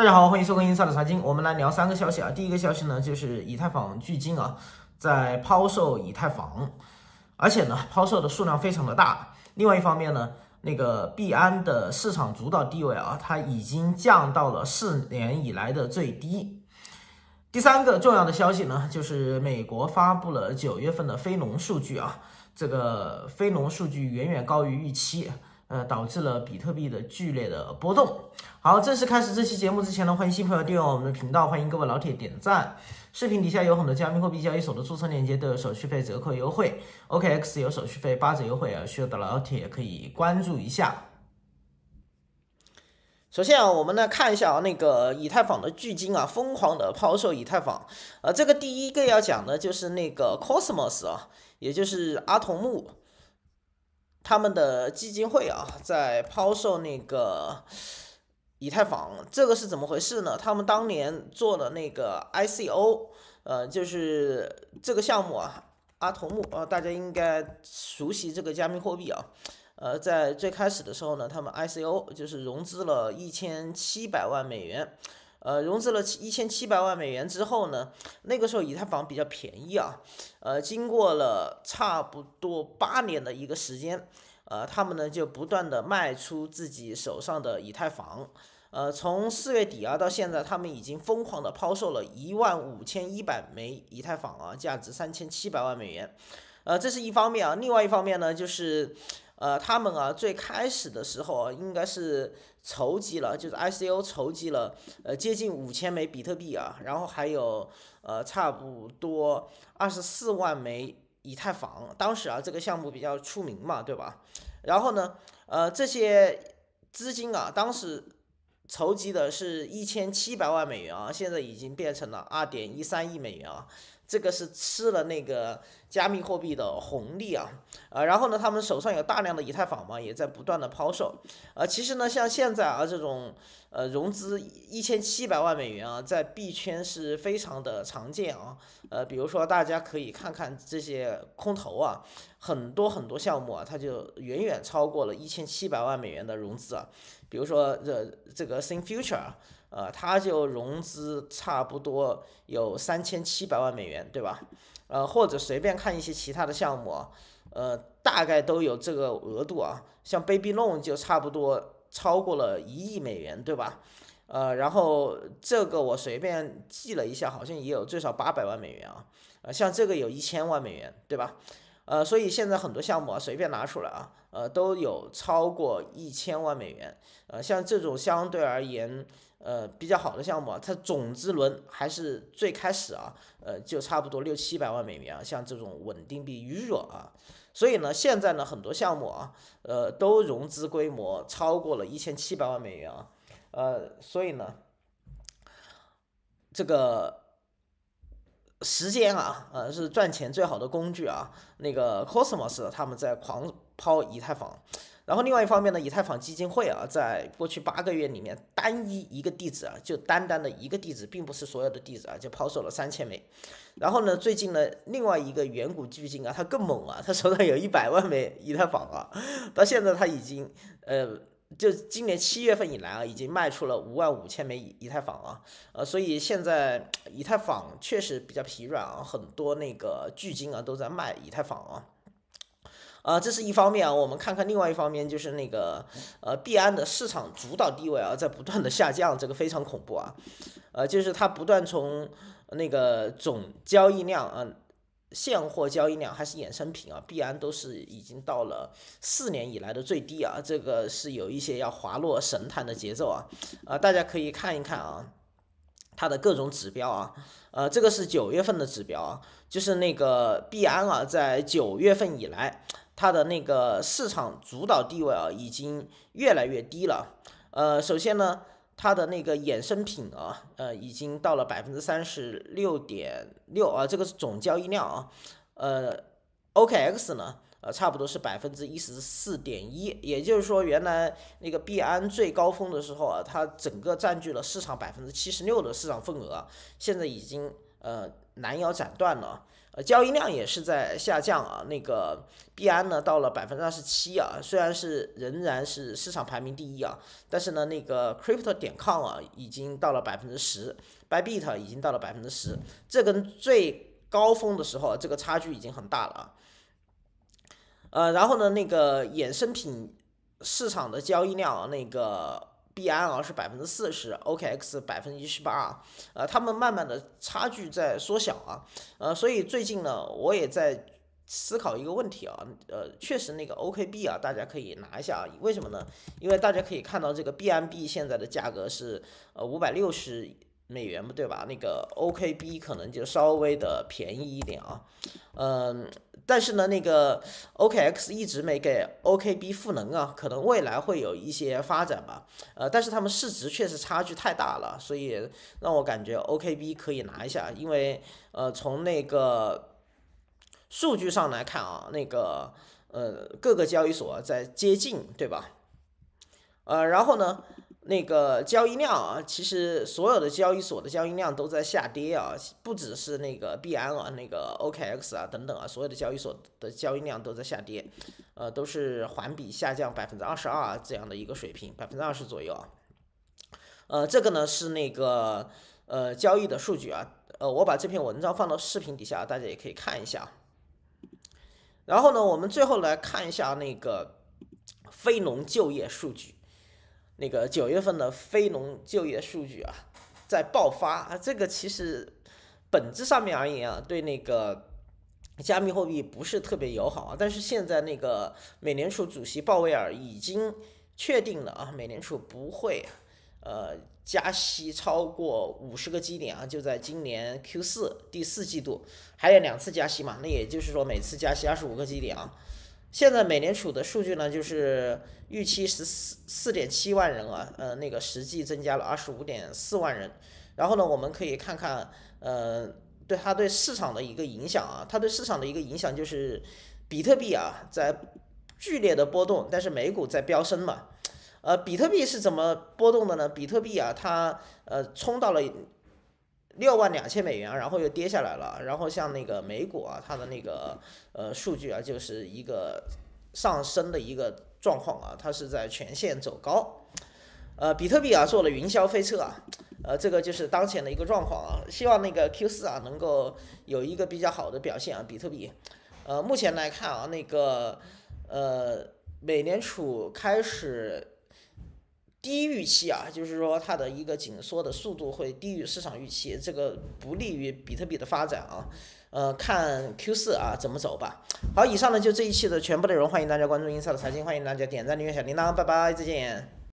大家好，欢迎收看《金色的财经》，我们来聊三个消息啊。第一个消息呢，就是以太坊距今啊在抛售以太坊，而且呢，抛售的数量非常的大。另外一方面呢，那个币安的市场主导地位啊，它已经降到了四年以来的最低。第三个重要的消息呢，就是美国发布了九月份的非农数据啊，这个非农数据远远高于预期。呃，导致了比特币的剧烈的波动。好，正式开始这期节目之前呢，欢迎新朋友订阅我们的频道，欢迎各位老铁点赞。视频底下有很多加密货币交易所的注册链接，都有手续费折扣优惠。OKX 有手续费八折优惠啊，需要的老铁可以关注一下。首先啊，我们来看一下啊，那个以太坊的巨鲸啊，疯狂的抛售以太坊。呃，这个第一个要讲的就是那个 Cosmos 啊，也就是阿童木。他们的基金会啊，在抛售那个以太坊，这个是怎么回事呢？他们当年做了那个 ICO，呃，就是这个项目啊，阿童木，啊，大家应该熟悉这个加密货币啊，呃，在最开始的时候呢，他们 ICO 就是融资了一千七百万美元。呃，融资了一千七百万美元之后呢，那个时候以太坊比较便宜啊，呃，经过了差不多八年的一个时间，呃，他们呢就不断的卖出自己手上的以太坊，呃，从四月底啊到现在，他们已经疯狂的抛售了一万五千一百枚以太坊啊，价值三千七百万美元，呃，这是一方面啊，另外一方面呢就是。呃，他们啊，最开始的时候啊，应该是筹集了，就是 ICO 筹集了，呃，接近五千枚比特币啊，然后还有呃，差不多二十四万枚以太坊。当时啊，这个项目比较出名嘛，对吧？然后呢，呃，这些资金啊，当时筹集的是一千七百万美元啊，现在已经变成了二点一三亿美元啊。这个是吃了那个加密货币的红利啊，呃，然后呢，他们手上有大量的以太坊嘛，也在不断的抛售，呃，其实呢，像现在啊这种，呃，融资一千七百万美元啊，在币圈是非常的常见啊，呃，比如说大家可以看看这些空投啊，很多很多项目啊，它就远远超过了一千七百万美元的融资啊。比如说，这这个 Sing Future，呃，它就融资差不多有三千七百万美元，对吧？呃，或者随便看一些其他的项目，呃，大概都有这个额度啊。像 Baby l o n 就差不多超过了一亿美元，对吧？呃，然后这个我随便记了一下，好像也有最少八百万美元啊。呃，像这个有一千万美元，对吧？呃，所以现在很多项目啊，随便拿出来啊，呃，都有超过一千万美元。呃，像这种相对而言，呃，比较好的项目啊，它种子轮还是最开始啊，呃，就差不多六七百万美元啊。像这种稳定币遇热啊，所以呢，现在呢，很多项目啊，呃，都融资规模超过了一千七百万美元啊。呃，所以呢，这个。时间啊，呃，是赚钱最好的工具啊。那个 Cosmos 他们在狂抛以太坊，然后另外一方面呢，以太坊基金会啊，在过去八个月里面，单一一个地址啊，就单单的一个地址，并不是所有的地址啊，就抛售了三千枚。然后呢，最近呢，另外一个远古巨鲸啊，他更猛啊，他手上有一百万枚以太坊啊，到现在他已经呃。就今年七月份以来啊，已经卖出了五万五千枚以太坊啊，呃，所以现在以太坊确实比较疲软啊，很多那个巨鲸啊都在卖以太坊啊，啊，这是一方面啊，我们看看另外一方面就是那个呃币安的市场主导地位啊在不断的下降，这个非常恐怖啊，呃，就是它不断从那个总交易量啊。现货交易量还是衍生品啊，必安都是已经到了四年以来的最低啊，这个是有一些要滑落神坛的节奏啊，啊，大家可以看一看啊，它的各种指标啊，呃，这个是九月份的指标啊，就是那个币安啊，在九月份以来，它的那个市场主导地位啊，已经越来越低了，呃，首先呢。它的那个衍生品啊，呃，已经到了百分之三十六点六啊，这个是总交易量啊，呃，OKX 呢，呃，差不多是百分之一十四点一，也就是说，原来那个币安最高峰的时候啊，它整个占据了市场百分之七十六的市场份额，现在已经。呃，拦腰斩断了，呃，交易量也是在下降啊。那个币安呢，到了百分之二十七啊，虽然是仍然是市场排名第一啊，但是呢，那个 Crypto 点 com 啊，已经到了百分之十，Bybit 已经到了百分之十，这跟最高峰的时候这个差距已经很大了啊。呃，然后呢，那个衍生品市场的交易量那个。B M 啊是百分之四十，O K X 百分之一十八啊，呃，他们慢慢的差距在缩小啊，呃，所以最近呢，我也在思考一个问题啊，呃，确实那个 O K B 啊，大家可以拿一下啊，为什么呢？因为大家可以看到这个 B M B 现在的价格是呃五百六十。美元嘛，对吧？那个 OKB 可能就稍微的便宜一点啊，嗯，但是呢，那个 OKX 一直没给 OKB 赋能啊，可能未来会有一些发展吧。呃，但是他们市值确实差距太大了，所以让我感觉 OKB 可以拿一下，因为呃，从那个数据上来看啊，那个呃，各个交易所在接近，对吧？呃，然后呢？那个交易量啊，其实所有的交易所的交易量都在下跌啊，不只是那个币安啊、那个 OKX 啊等等啊，所有的交易所的交易量都在下跌，呃，都是环比下降百分之二十二这样的一个水平，百分之二十左右啊。呃，这个呢是那个呃交易的数据啊，呃，我把这篇文章放到视频底下，大家也可以看一下。然后呢，我们最后来看一下那个非农就业数据。那个九月份的非农就业数据啊，在爆发啊，这个其实本质上面而言啊，对那个加密货币不是特别友好啊。但是现在那个美联储主席鲍威尔已经确定了啊，美联储不会呃加息超过五十个基点啊，就在今年 Q 四第四季度还有两次加息嘛，那也就是说每次加息二十五个基点啊。现在美联储的数据呢，就是预期十四四点七万人啊，呃，那个实际增加了二十五点四万人。然后呢，我们可以看看，呃，对它对市场的一个影响啊，它对市场的一个影响就是，比特币啊在剧烈的波动，但是美股在飙升嘛。呃，比特币是怎么波动的呢？比特币啊，它呃冲到了。六万两千美元，然后又跌下来了，然后像那个美股啊，它的那个呃数据啊，就是一个上升的一个状况啊，它是在全线走高。呃，比特币啊，做了云霄飞车啊，呃，这个就是当前的一个状况啊，希望那个 Q 四啊能够有一个比较好的表现啊，比特币。呃，目前来看啊，那个呃，美联储开始。低预期啊，就是说它的一个紧缩的速度会低于市场预期，这个不利于比特币的发展啊。呃，看 Q 四啊怎么走吧。好，以上呢就这一期的全部内容，欢迎大家关注英飒的财经，欢迎大家点赞、订阅、小铃铛，拜拜，再见。